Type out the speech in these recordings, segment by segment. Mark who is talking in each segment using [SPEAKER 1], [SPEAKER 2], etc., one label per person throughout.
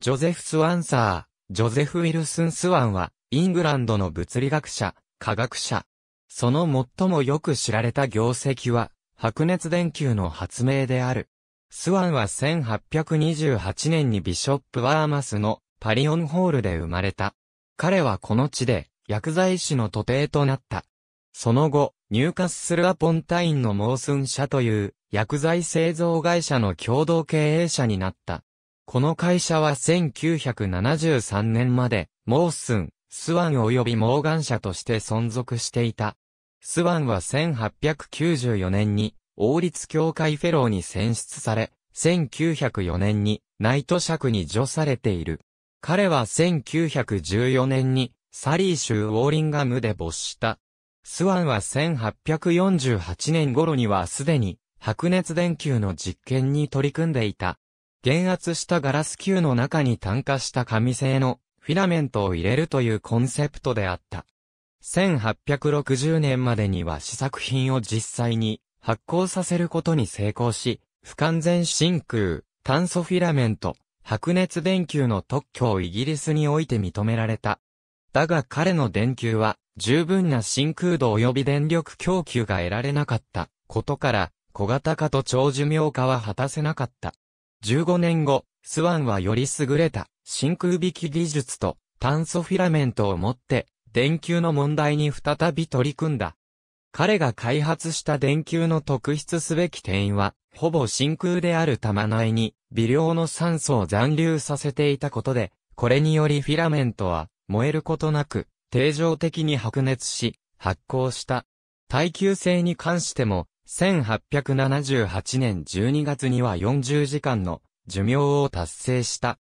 [SPEAKER 1] ジョゼフ・スワンサー、ジョゼフ・ウィルスン・スワンは、イングランドの物理学者、科学者。その最もよく知られた業績は、白熱電球の発明である。スワンは1828年にビショップ・ワーマスのパリオンホールで生まれた。彼はこの地で薬剤師の徒弟となった。その後、ニューカッスル・アポンタインのモースン社という薬剤製造会社の共同経営者になった。この会社は1973年まで、モースン、スワン及びモーガン社として存続していた。スワンは1894年に、王立協会フェローに選出され、1904年に、ナイト爵に除されている。彼は1914年に、サリー州ウォーリンガムで没した。スワンは1848年頃にはすでに、白熱電球の実験に取り組んでいた。減圧したガラス球の中に炭化した紙製のフィラメントを入れるというコンセプトであった。1860年までには試作品を実際に発酵させることに成功し、不完全真空、炭素フィラメント、白熱電球の特許をイギリスにおいて認められた。だが彼の電球は十分な真空度及び電力供給が得られなかったことから小型化と長寿命化は果たせなかった。15年後、スワンはより優れた真空引き技術と炭素フィラメントを持って電球の問題に再び取り組んだ。彼が開発した電球の特筆すべき点は、ほぼ真空である玉内に微量の酸素を残留させていたことで、これによりフィラメントは燃えることなく定常的に白熱し発光した。耐久性に関しても1878年12月には40時間の寿命を達成した。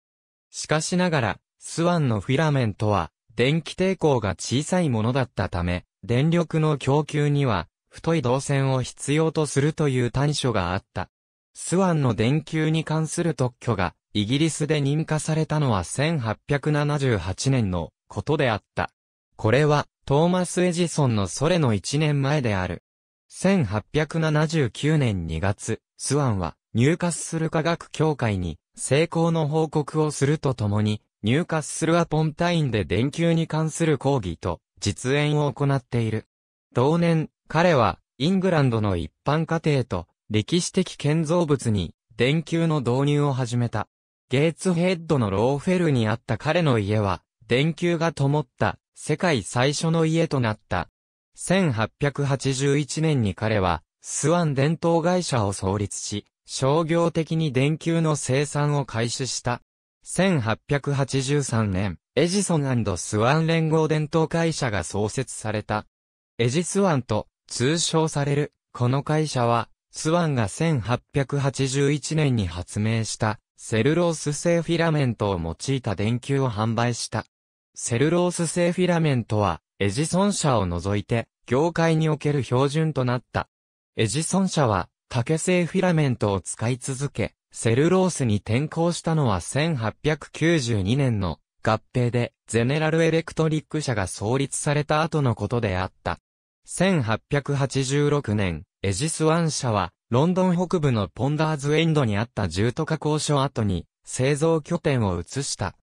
[SPEAKER 1] しかしながら、スワンのフィラメントは、電気抵抗が小さいものだったため、電力の供給には、太い導線を必要とするという短所があった。スワンの電球に関する特許が、イギリスで認可されたのは1878年のことであった。これは、トーマス・エジソンのソレの1年前である。1879年2月、スワンは、ニューカッスル科学協会に、成功の報告をするとともに、ニューカッスルアポンタインで電球に関する講義と、実演を行っている。同年、彼は、イングランドの一般家庭と、歴史的建造物に、電球の導入を始めた。ゲイツヘッドのローフェルにあった彼の家は、電球が灯った、世界最初の家となった。1881年に彼は、スワン伝統会社を創立し、商業的に電球の生産を開始した。1883年、エジソンスワン連合伝統会社が創設された。エジスワンと通称される、この会社は、スワンが1881年に発明したセルロース製フィラメントを用いた電球を販売した。セルロース製フィラメントはエジソン社を除いて、業界における標準となった。エジソン社は、竹製フィラメントを使い続け、セルロースに転向したのは1892年の合併で、ゼネラルエレクトリック社が創立された後のことであった。1886年、エジスワン社は、ロンドン北部のポンダーズエンドにあった重都加工所跡に、製造拠点を移した。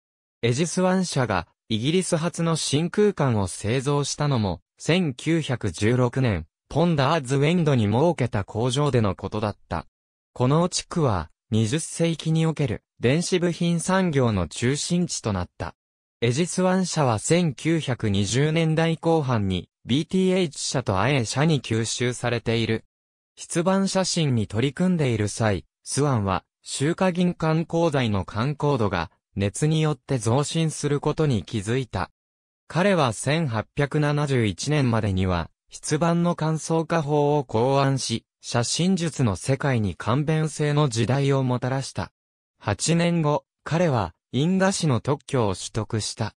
[SPEAKER 1] エジスワン社が、イギリス初の真空管を製造したのも、1916年、ポンダーズウェンドに設けた工場でのことだった。この地区は、20世紀における電子部品産業の中心地となった。エジスワン社は1920年代後半に BTH 社とあえ社に吸収されている。出版写真に取り組んでいる際、スワンは、中華銀観光台の観光度が熱によって増進することに気づいた。彼は1871年までには、筆版の乾燥化法を考案し、写真術の世界に簡便性の時代をもたらした。8年後、彼は、因果紙の特許を取得した。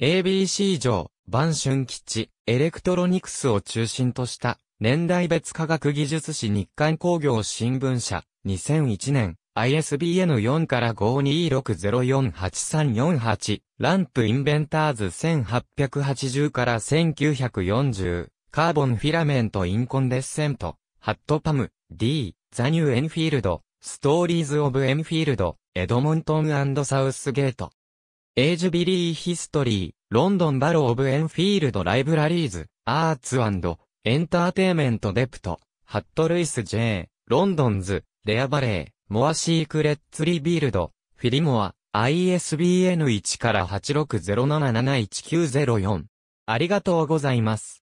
[SPEAKER 1] ABC 上、万春吉、エレクトロニクスを中心とした、年代別科学技術誌日刊工業新聞社、2001年、ISBN 4から5 2 6 0 4 8 3 4 8ランプインベンターズ1880から1940、カーボンフィラメントインコンデッセント、ハットパム、D、ザニューエンフィールド、ストーリーズ・オブ・エンフィールド、エドモントンサウスゲート。エイジビリー・ヒストリー、ロンドン・バロー・オブ・エンフィールド・ライブラリーズ、アーツエンターテイメント・デプト、ハット・ルイス・ J、ロンドンズ、レア・バレー、モアシークレッツリビールド、フィリモア、ISBN1 から8 6 0 7 7 1 9 0 4ありがとうございます。